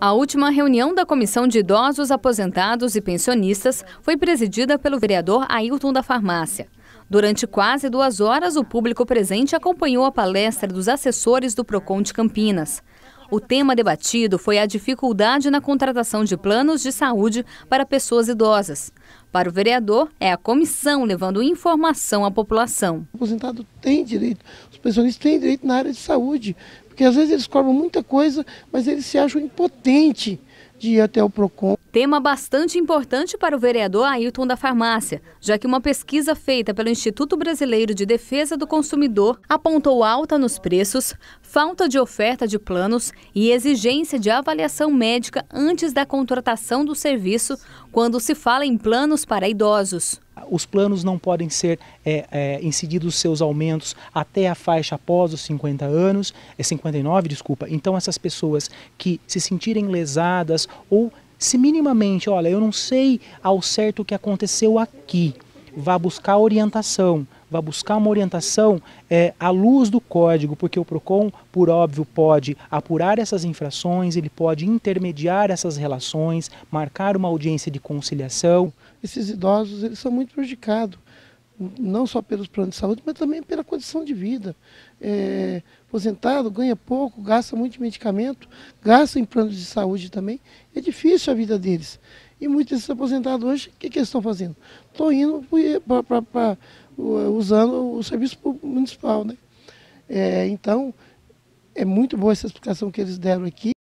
A última reunião da Comissão de Idosos, Aposentados e Pensionistas foi presidida pelo vereador Ailton da Farmácia. Durante quase duas horas, o público presente acompanhou a palestra dos assessores do PROCON de Campinas. O tema debatido foi a dificuldade na contratação de planos de saúde para pessoas idosas. Para o vereador, é a comissão levando informação à população. O aposentado tem direito, os pensionistas têm direito na área de saúde, porque às vezes eles cobram muita coisa, mas eles se acham impotentes de ir até o PROCON. Tema bastante importante para o vereador Ailton da Farmácia, já que uma pesquisa feita pelo Instituto Brasileiro de Defesa do Consumidor apontou alta nos preços, falta de oferta de planos e exigência de avaliação médica antes da contratação do serviço quando se fala em planos para idosos. Os planos não podem ser é, é, incididos seus aumentos até a faixa após os 50 anos, é 59, desculpa. Então essas pessoas que se sentirem lesadas ou se minimamente, olha, eu não sei ao certo o que aconteceu aqui, vá buscar orientação, vá buscar uma orientação é, à luz do código, porque o PROCON, por óbvio, pode apurar essas infrações, ele pode intermediar essas relações, marcar uma audiência de conciliação. Esses idosos, eles são muito prejudicados não só pelos planos de saúde, mas também pela condição de vida. É, aposentado ganha pouco, gasta muito em medicamento, gasta em planos de saúde também. É difícil a vida deles. E muitos desses aposentados hoje, o que, que eles estão fazendo? Estão indo para usando o serviço municipal. Né? É, então, é muito boa essa explicação que eles deram aqui.